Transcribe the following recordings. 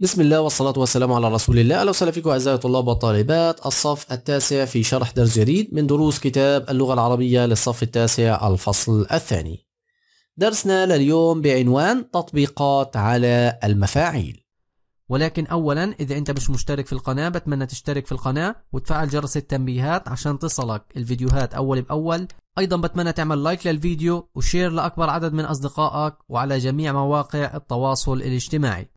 بسم الله والصلاة والسلام على رسول الله أهلا وسهلا فيكم أعزائي الطلاب والطالبات الصف التاسع في شرح درس جديد من دروس كتاب اللغة العربية للصف التاسع الفصل الثاني درسنا لليوم بعنوان تطبيقات على المفاعيل ولكن أولا إذا أنت مش مشترك في القناة بتمنى تشترك في القناة وتفعل جرس التنبيهات عشان تصلك الفيديوهات أول بأول أيضا بتمنى تعمل لايك للفيديو وشير لأكبر عدد من أصدقائك وعلى جميع مواقع التواصل الاجتماعي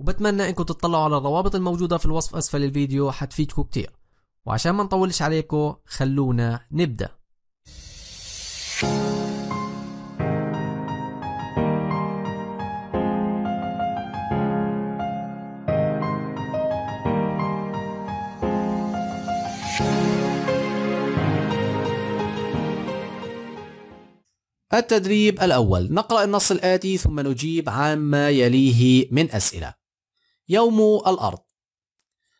وبتمنى انكم تطلعوا على الروابط الموجودة في الوصف اسفل الفيديو حتفيدكم كتير وعشان ما نطولش عليكم خلونا نبدأ التدريب الأول نقرأ النص الآتي ثم نجيب عما يليه من أسئلة يوم الأرض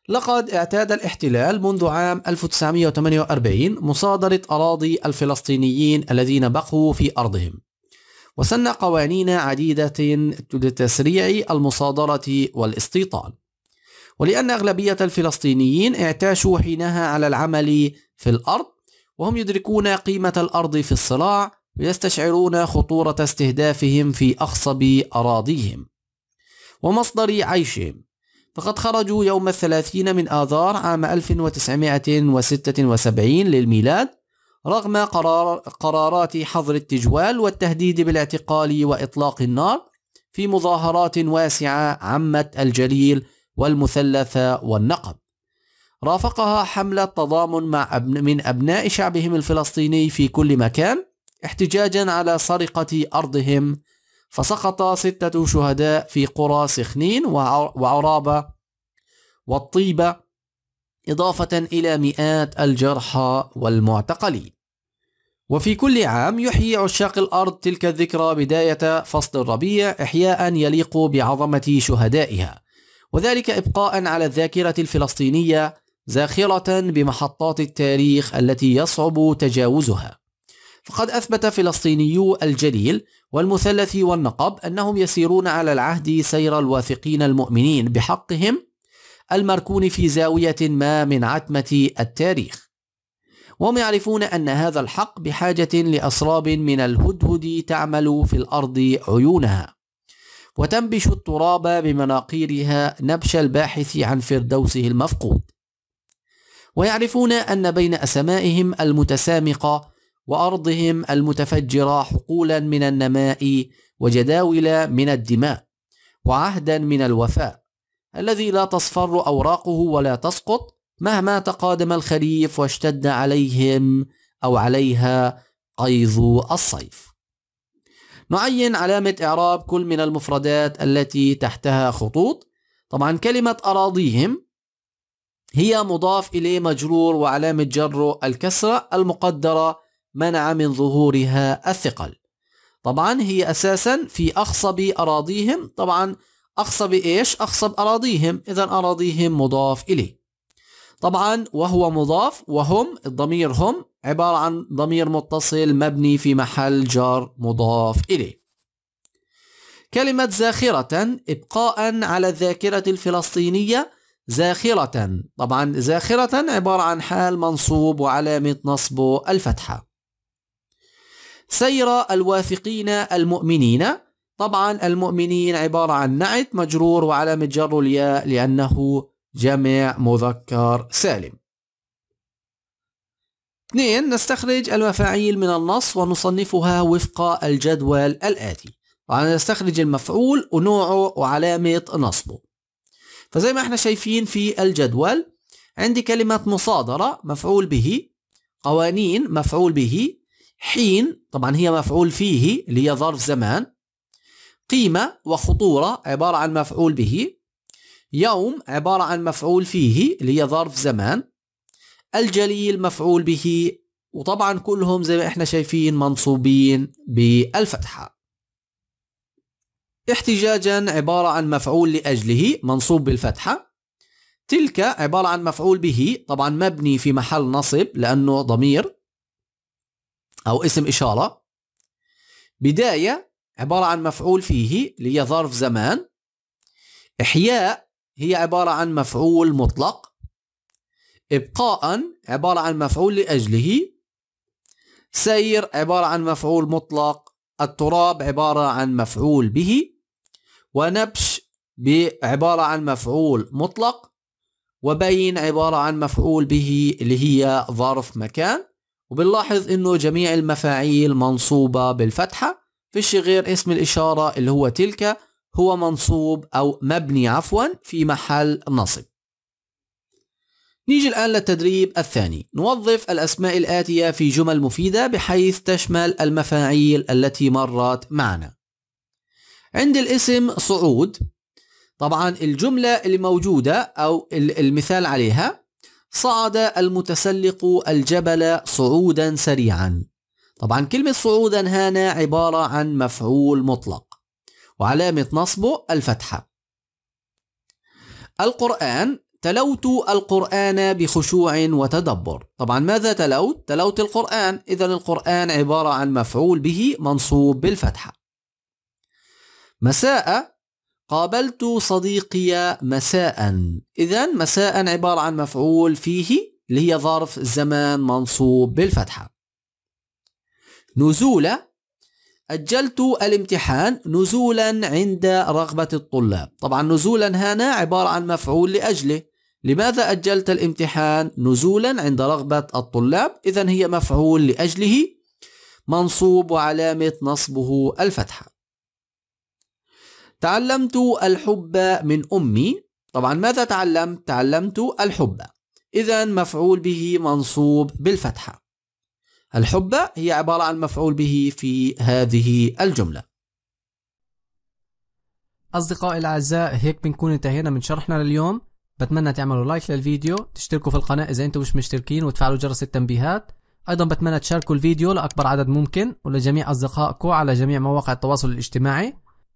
لقد اعتاد الاحتلال منذ عام 1948 مصادرة أراضي الفلسطينيين الذين بقوا في أرضهم وسن قوانين عديدة لتسريع المصادرة والاستيطان ولأن أغلبية الفلسطينيين اعتاشوا حينها على العمل في الأرض وهم يدركون قيمة الأرض في الصراع ويستشعرون خطورة استهدافهم في أخصب أراضيهم ومصدر عيشهم فقد خرجوا يوم الثلاثين من آذار عام 1976 للميلاد رغم قرار قرارات حظر التجوال والتهديد بالاعتقال وإطلاق النار في مظاهرات واسعة عمت الجليل والمثلث والنقب رافقها حملة تضامن مع أبن من أبناء شعبهم الفلسطيني في كل مكان احتجاجا على سرقة أرضهم فسقط ستة شهداء في قرى سخنين وعرابة والطيبة إضافة إلى مئات الجرحى والمعتقلين وفي كل عام يحيي عشاق الأرض تلك الذكرى بداية فصل الربيع إحياء يليق بعظمة شهدائها وذلك إبقاء على الذاكرة الفلسطينية زاخرة بمحطات التاريخ التي يصعب تجاوزها فقد أثبت فلسطينيو الجليل والمثلث والنقب أنهم يسيرون على العهد سير الواثقين المؤمنين بحقهم المركون في زاوية ما من عتمة التاريخ وهم يعرفون أن هذا الحق بحاجة لأسراب من الهدهد تعمل في الأرض عيونها وتنبش التراب بمناقيرها نبش الباحث عن فردوسه المفقود ويعرفون أن بين أسمائهم المتسامقة وأرضهم المتفجرة حقولا من النماء وجداول من الدماء وعهدا من الوفاء الذي لا تصفر أوراقه ولا تسقط مهما تقادم الخريف واشتد عليهم أو عليها قيظ الصيف نعين علامة إعراب كل من المفردات التي تحتها خطوط طبعا كلمة أراضيهم هي مضاف إليه مجرور وعلامة جره الكسرة المقدرة منع من ظهورها الثقل طبعا هي أساسا في أخصب أراضيهم طبعا أخصب إيش؟ أخصب أراضيهم إذا أراضيهم مضاف إليه طبعا وهو مضاف وهم الضمير هم عبارة عن ضمير متصل مبني في محل جر مضاف إليه كلمة زاخرة إبقاء على الذاكرة الفلسطينية زاخرة طبعا زاخرة عبارة عن حال منصوب وعلامة نصبه الفتحة سير الواثقين المؤمنين طبعا المؤمنين عبارة عن نعت مجرور وعلامة جر الياء لأنه جمع مذكر سالم اثنين نستخرج المفاعيل من النص ونصنفها وفق الجدول الآتي طبعا نستخرج المفعول ونوعه وعلامة نصبه فزي ما احنا شايفين في الجدول عندي كلمة مصادرة مفعول به قوانين مفعول به حين طبعا هي مفعول فيه اللي هي ظرف زمان قيمة وخطورة عبارة عن مفعول به يوم عبارة عن مفعول فيه اللي هي ظرف زمان الجليل مفعول به وطبعا كلهم زي ما احنا شايفين منصوبين بالفتحة احتجاجا عبارة عن مفعول لأجله منصوب بالفتحة تلك عبارة عن مفعول به طبعا مبني في محل نصب لأنه ضمير أو اسم إشارة بداية عبارة عن مفعول فيه اللي هي ظرف زمان إحياء هي عبارة عن مفعول مطلق إبقاء عبارة عن مفعول لأجله سير عبارة عن مفعول مطلق التراب عبارة عن مفعول به ونبش عبارة عن مفعول مطلق وبين عبارة عن مفعول به اللي هي ظرف مكان وبنلاحظ انه جميع المفاعيل منصوبة بالفتحة فيش غير اسم الإشارة اللي هو تلك هو منصوب أو مبني عفوا في محل نصب نيجي الآن للتدريب الثاني نوظف الأسماء الآتية في جمل مفيدة بحيث تشمل المفاعيل التي مرت معنا عند الاسم صعود طبعا الجملة اللي موجودة أو المثال عليها صعد المتسلق الجبل صعودا سريعا طبعا كلمة صعودا هنا عبارة عن مفعول مطلق وعلامة نصبه الفتحة القرآن تلوت القرآن بخشوع وتدبر طبعا ماذا تلوت؟ تلوت القرآن إذا القرآن عبارة عن مفعول به منصوب بالفتحة مساء قابلت صديقي مساء إذا مساء عبارة عن مفعول فيه اللي هي ظرف زمان منصوب بالفتحة نزول أجلت الامتحان نزولا عند رغبة الطلاب طبعا نزولا هنا عبارة عن مفعول لأجله لماذا أجلت الامتحان نزولا عند رغبة الطلاب إذا هي مفعول لأجله منصوب وعلامة نصبه الفتحة تعلمت الحب من أمي طبعا ماذا تعلمت؟ تعلمت الحب إذا مفعول به منصوب بالفتحة الحب هي عبارة عن مفعول به في هذه الجملة أصدقائي الأعزاء هيك بنكون انتهينا من شرحنا لليوم بتمنى تعملوا لايك للفيديو تشتركوا في القناة إذا أنتم مش مشتركين وتفعلوا جرس التنبيهات أيضا بتمنى تشاركوا الفيديو لأكبر عدد ممكن ولجميع أصدقائكم على جميع مواقع التواصل الاجتماعي